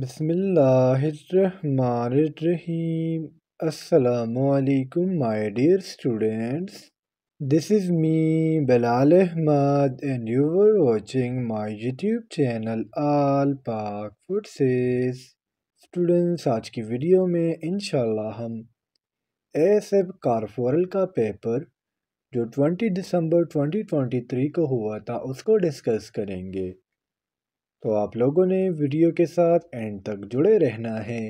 बसमिल्लाम अलकुम my dear students this is me Bilal Ahmad and you are watching my YouTube channel all Pak food students आज की video में इन हम S एब कारफोरल का पेपर जो 20 दिसंबर 2023 को हुआ था उसको डिस्कस करेंगे तो आप लोगों ने वीडियो के साथ एंड तक जुड़े रहना है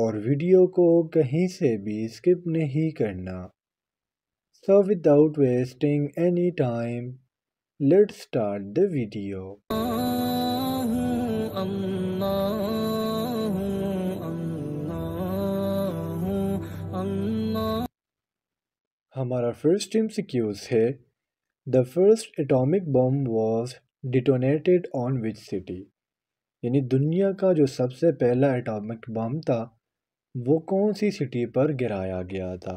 और वीडियो को कहीं से भी स्किप नहीं करना so without wasting any time let start the video हमारा फर्स्ट इम्सिक्यूज़ है the first atomic bomb was detonated on which city यानी दुनिया का जो सबसे पहला एटॉमिक बम था वो कौन सी सिटी पर गिराया गया था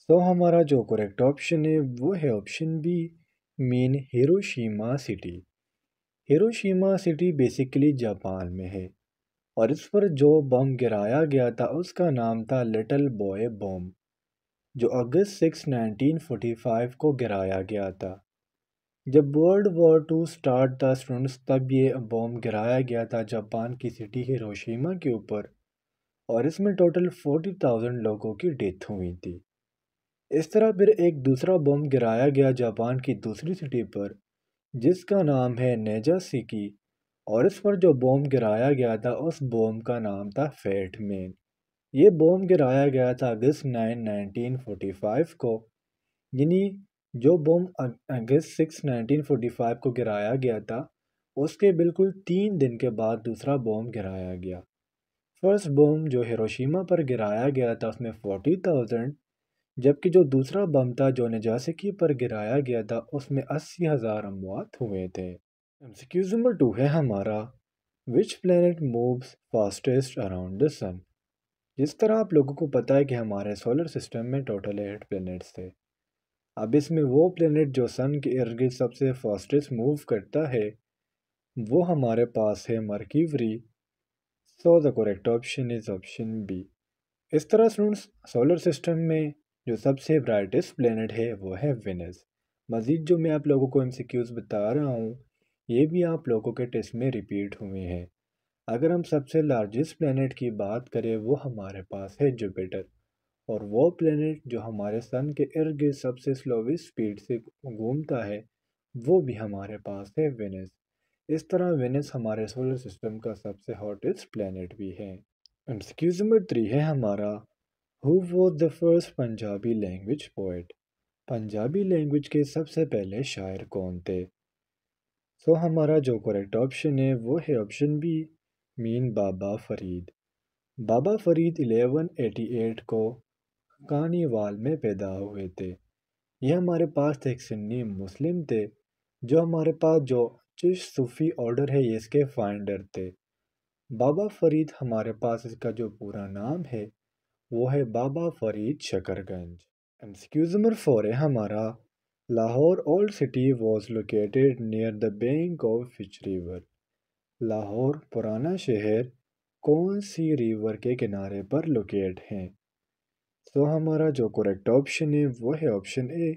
सो so, हमारा जो करेक्ट ऑप्शन है वो है ऑप्शन बी मेन Hiroshima city Hiroshima city basically Japan में है और इस पर जो बम गिराया गया था उसका नाम था लिटल बॉय बम जो अगस्त सिक्स नाइनटीन फोटी फाइव को गिराया गया था जब वर्ल्ड वॉर टू स्टार्ट था स्टूडेंट्स तब ये बॉम्ब गिराया गया था जापान की सिटी हिरोशिमा के ऊपर और इसमें टोटल फोर्टी थाउजेंड लोगों की डेथ हुई थी इस तरह फिर एक दूसरा बम गिराया गया जापान की दूसरी सिटी पर जिसका नाम है नेजा सिकी और इस पर जो बॉम्ब गिराया गया था उस बॉम्ब का नाम था फैट मैन ये बॉम्ब गिराया गया था अगस्त नाइन नाइनटीन फोर्टी फाइव को यानी जो बम अगस्त सिक्स नाइनटीन फोटी फाइव को गिराया गया था उसके बिल्कुल तीन दिन के बाद दूसरा बम गिराया गया फर्स्ट बम जो हिरोशिमा पर गिराया गया था उसमें फोर्टी थाउजेंड जबकि जो दूसरा बम था जो नजासकी पर गिराया गया था उसमें अस्सी हज़ार अमवात हुए थे एमसीक्यूज नंबर टू है हमारा which planet moves fastest around the sun जिस तरह आप लोगों को पता है कि हमारे सोलर सिस्टम में टोटल एट प्लैनेट्स थे अब इसमें वो प्लेनेट जो सन के इर्द सबसे फास्टेस्ट मूव करता है वो हमारे पास है mercury so the correct option is option B इस तरह स्टूडेंट्स सोलर सिस्टम में जो सबसे ब्राइटेस्ट प्लेनेट है वो है विनस मज़ीद जो मैं आप लोगों को एम बता रहा हूँ ये भी आप लोगों के टेस्ट में रिपीट हुए हैं अगर हम सबसे लार्जेस्ट प्लेनेट की बात करें वो हमारे पास है जुपिटर और वो प्लेनेट जो हमारे सन के इर्द गिर्द सबसे स्लोवेस्ट स्पीड से घूमता है वो भी हमारे पास है वेनस इस तरह वेनस हमारे सोलर सिस्टम का सबसे हॉटेस्ट प्लेनेट भी है एक्सक्यूज नंबर थ्री है हमारा who was the first Punjabi language poet Punjabi language के सबसे पहले शायर कौन थे सो so, हमारा जो करेक्ट ऑप्शन है वो है option B mean Baba Farid Baba Farid 1188 को कानीवाल में पैदा हुए थे ये हमारे पास थे एक सुन्नी मुस्लिम थे जो हमारे पास जो चिश सूफ़ी ऑर्डर है ये इसके फाइंडर थे बाबा फरीद हमारे पास इसका जो पूरा नाम है वो है बाबा फरीद शकरगंज नंबर फोर है हमारा Lahore old city was located near the bank of which river Lahore पुराना शहर कौन सी रिवर के किनारे पर लोकेट हैं तो हमारा जो करेक्ट ऑप्शन है वो है option A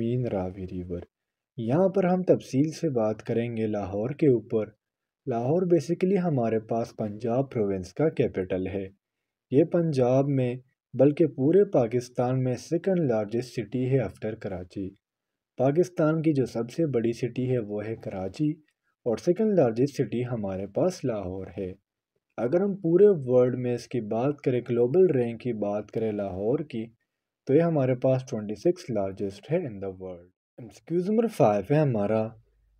mean Ravi river यहाँ पर हम तफसील से बात करेंगे लाहौर के ऊपर लाहौर बेसिकली हमारे पास पंजाब प्रोविंस का कैपिटल है ये पंजाब में बल्कि पूरे पाकिस्तान में सेकंड लार्जेस्ट सिटी है आफ्टर कराची पाकिस्तान की जो सबसे बड़ी सिटी है वो है कराची और सेकंड लार्जेस्ट सिटी हमारे पास लाहौर है अगर हम पूरे वर्ल्ड में इसकी बात करें ग्लोबल रैंक की बात करें लाहौर की तो ये हमारे पास 26 लार्जेस्ट है in the world excuse number five है हमारा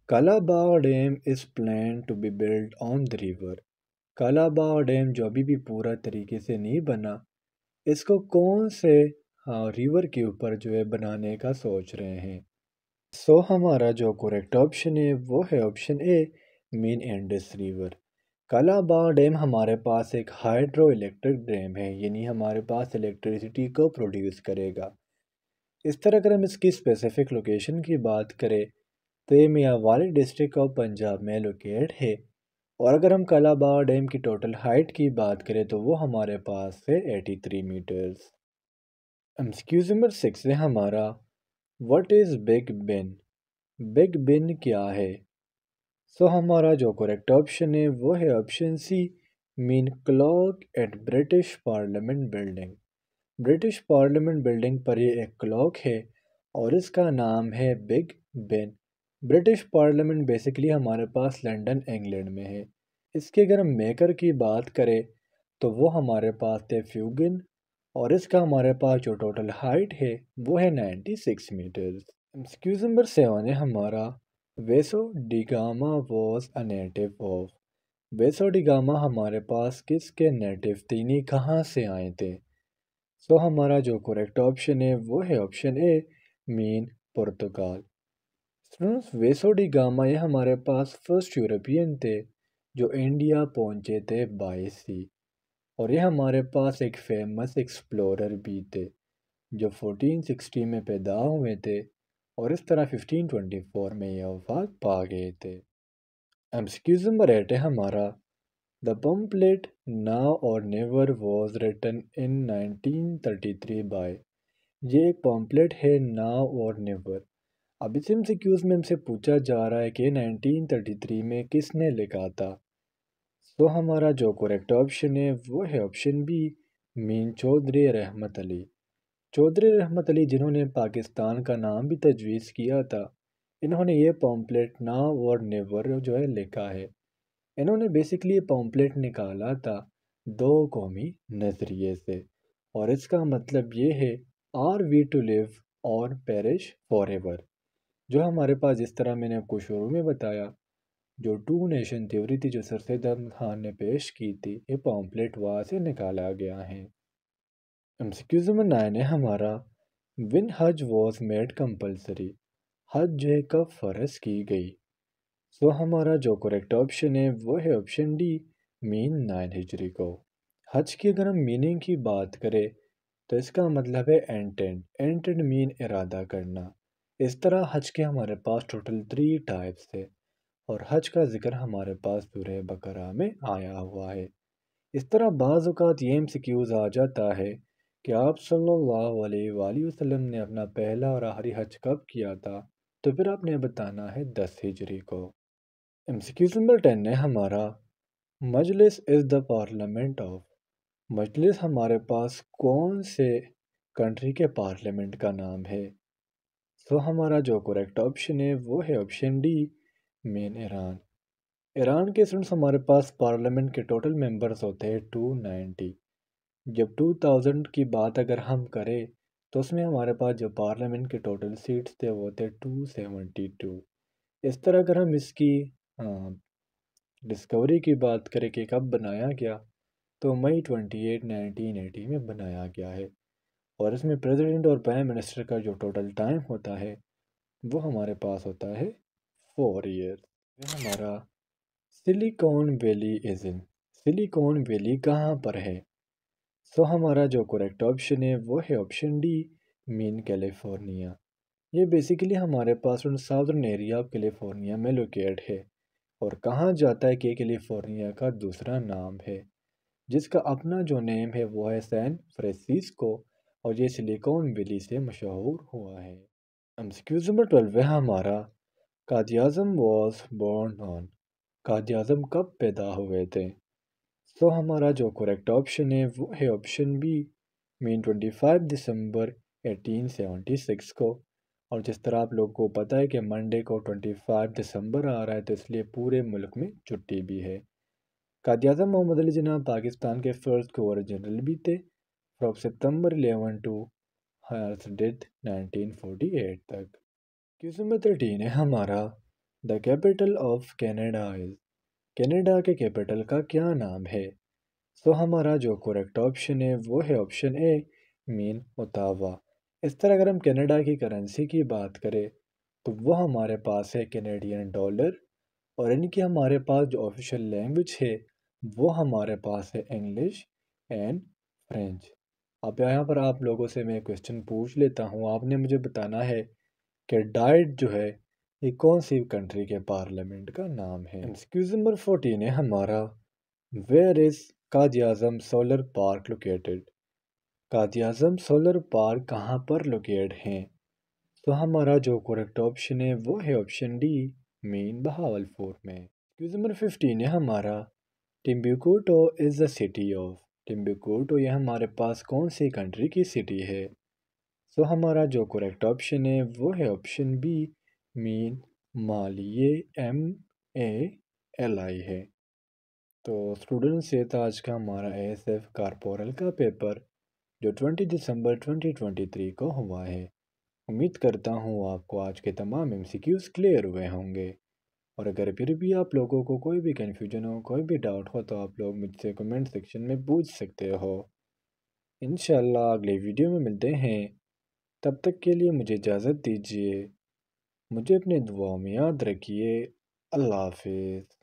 Kalabagh dam is plan to be build on the river Kalabagh dam जो अभी भी पूरा तरीके से नहीं बना इसको कौन से हाँ, रिवर के ऊपर जो है बनाने का सोच रहे हैं सो so, हमारा जो करेक्ट ऑप्शन है वो है option A mean Indus river Kalabagh dam हमारे पास एक हाइड्रो इलेक्ट्रिक डैम है यानी हमारे पास इलेक्ट्रिसिटी को प्रोड्यूस करेगा इस तरह अगर हम इसकी स्पेसिफिक लोकेशन की बात करें तो ये वाली डिस्ट्रिक्ट ऑफ पंजाब में लोकेट है और अगर हम कालाबाग डैम की टोटल हाइट की बात करें तो वो हमारे पास है eighty three metres MCQs number six है हमारा what is Big Ben Big Ben क्या है सो हमारा जो करेक्ट ऑप्शन है वो है option C mean clock at British Parliament building British Parliament building पर ये एक क्लॉक है और इसका नाम है Big Ben British Parliament basically हमारे पास लंदन इंग्लैंड में है इसके अगर हम मेकर की बात करें तो वो हमारे पास थे फ्यूगिन और इसका हमारे पास जो टोटल हाइट है वो है ninety six metres excuse number seven है हमारा Vasco da Gama was a native of Vasco da Gama हमारे पास किसके नेटिव तीनी कहाँ से आए थे सो so, हमारा जो करेक्ट ऑप्शन है वो है option A mean Portugal students Vasco da Gama ये हमारे पास फर्स्ट यूरोपियन थे जो इंडिया पहुँचे थे बाई सी और ये हमारे पास एक फेमस एक्सप्लोरर भी थे जो 1460 में पैदा हुए थे और इस तरह 1524 में यह वफात पा गए थे एम सिक्यूज नंबर एट है हमारा the pamphlet now or never was written in 1933 by ये एक पम्पलेट है नाउ और नेवर अब इस एम सिक्यूज में हमसे पूछा जा रहा है कि 1933 में किसने लिखा था सो तो हमारा जो करेक्ट ऑप्शन है वो है ऑप्शन बी मीन चौधरी रहमत अली चौधरी रहमत अली जिन्होंने पाकिस्तान का नाम भी तजवीज़ किया था इन्होंने ये पॉम्पलेट नाव और नेवर जो है लिखा है इन्होंने बेसिकली ये पॉम्पलेट निकाला था दो कौमी नज़रिए से और इसका मतलब ये है are we to live or perish for ever जो हमारे पास जिस तरह मैंने आपको शुरू में बताया जो टू नेशन थ्योरी थी जो सरसद खान ने पेश की थी ये पॉम्पलेट वहाँ से निकाला गया है एमसीक्यू नंबर नाइन है हमारा विन हज वॉज मेड कंपलसरी हज जो है कब फ़र्ज की गई सो so, हमारा जो करेक्ट ऑप्शन है वो है ऑप्शन डी मीन नाइन हिजरी को हज की अगर हम मीनिंग की बात करें तो इसका मतलब है एंटेंट एंटेंड मीन इरादा करना इस तरह हज के हमारे पास टोटल थ्री टाइप्स है और हज का जिक्र हमारे पास सूर्य बकरा में आया हुआ है इस तरह बाज़ात ये एम आ जाता है क्या आप सल्लल्लाहु अलैहि वसल्लम ने अपना पहला और आखिरी हज कब किया था तो फिर आपने बताना है दस हिजरी को एम नंबर टेन है हमारा Majlis is the parliament of Majlis हमारे पास कौन से कंट्री के पार्लियामेंट का नाम है सो so, हमारा जो करेक्ट ऑप्शन है वो है option D mean Iran Iran के स्टूडेंट्स हमारे पास पार्लियामेंट के टोटल मेंबर्स होते हैं टू नाइन्टी जब टू थाउजेंड की बात अगर हम करें तो उसमें हमारे पास जो पार्लियामेंट के टोटल सीट्स थे वो थे टू सेवेंटी टू इस तरह अगर हम इसकी डिस्कवरी की बात करें कि कब बनाया गया तो May twenty eight nineteen eighty में बनाया गया है और इसमें प्रेसिडेंट और प्राइम मिनिस्टर का जो टोटल टाइम होता है वो हमारे पास होता है फोर ईयर हमारा Silicon Valley is in Silicon Valley कहाँ पर है सो तो हमारा जो करेक्ट ऑप्शन है वो है ऑप्शन डी मीन कैलिफोर्निया ये बेसिकली हमारे पास in southern area of California में लोकेट है और कहा जाता है कि कैलिफोर्निया का दूसरा नाम है जिसका अपना जो नेम है वो है सैन फ्रेसिस्को और ये सिलिकॉन वैली से मशहूर हुआ है एमसीक्यूज नंबर ट्वेल्व है हमारा कादियाजम वॉज बॉर्न ऑन कादियाजम कब पैदा हुए थे तो हमारा जो करेक्ट ऑप्शन है वो है option B mean five December eighteen seventy six को और जिस तरह आप लोगों को पता है कि मंडे को ट्वेंटी फाइव दिसंबर आ रहा है तो इसलिए पूरे मुल्क में छुट्टी भी है काद अजम मोहम्मद अली जना पाकिस्तान के फर्स्ट गवर्नर जनरल भी थे from September eleven to nineteen death eight तक क्वेश्चन नंबर थर्टीन है हमारा the capital of Canada is Canada के कैपिटल का क्या नाम है सो so, हमारा जो करेक्ट ऑप्शन है वो है ऑप्शन ए मीन उतावा इस तरह अगर हम कनाडा की करेंसी की बात करें तो वो हमारे पास है कैनेडियन डॉलर और इनकी हमारे पास जो ऑफिशियल लैंग्वेज है वो हमारे पास है इंग्लिश एंड फ्रेंच अब यहाँ पर आप लोगों से मैं क्वेश्चन पूछ लेता हूँ आपने मुझे बताना है कि डाइट जो है ये कौन सी कंट्री के पार्लियामेंट का नाम है एक्सक्यूज नंबर फोर्टीन है हमारा where is Quaid Azam solar park located Quaid Azam solar park कहाँ पर लोकेट हैं तो हमारा जो करेक्ट ऑप्शन है वो है ऑप्शन डी मेन बहावलपुर में एक्सक्यूज नंबर फिफ्टीन है हमारा Timbuktu is the city of Timbuktu ये हमारे पास कौन सी कंट्री की सिटी है सो तो so, हमारा जो करेक्ट ऑप्शन है वो है ऑप्शन बी मीन माल ये एम ए एल आई है तो स्टूडेंट्स ये था आज का हमारा एस एफ कारपोरल का पेपर जो 20 दिसंबर 2023 को हुआ है उम्मीद करता हूँ आपको आज के तमाम एम क्लियर हुए होंगे और अगर फिर भी आप लोगों को कोई भी कन्फ्यूजन हो कोई भी डाउट हो तो आप लोग मुझसे कमेंट सेक्शन में पूछ सकते हो इन अगले वीडियो में मिलते हैं तब तक के लिए मुझे इजाज़त दीजिए मुझे अपनी दुआओं में याद रखिए अल्लाह हाफिज़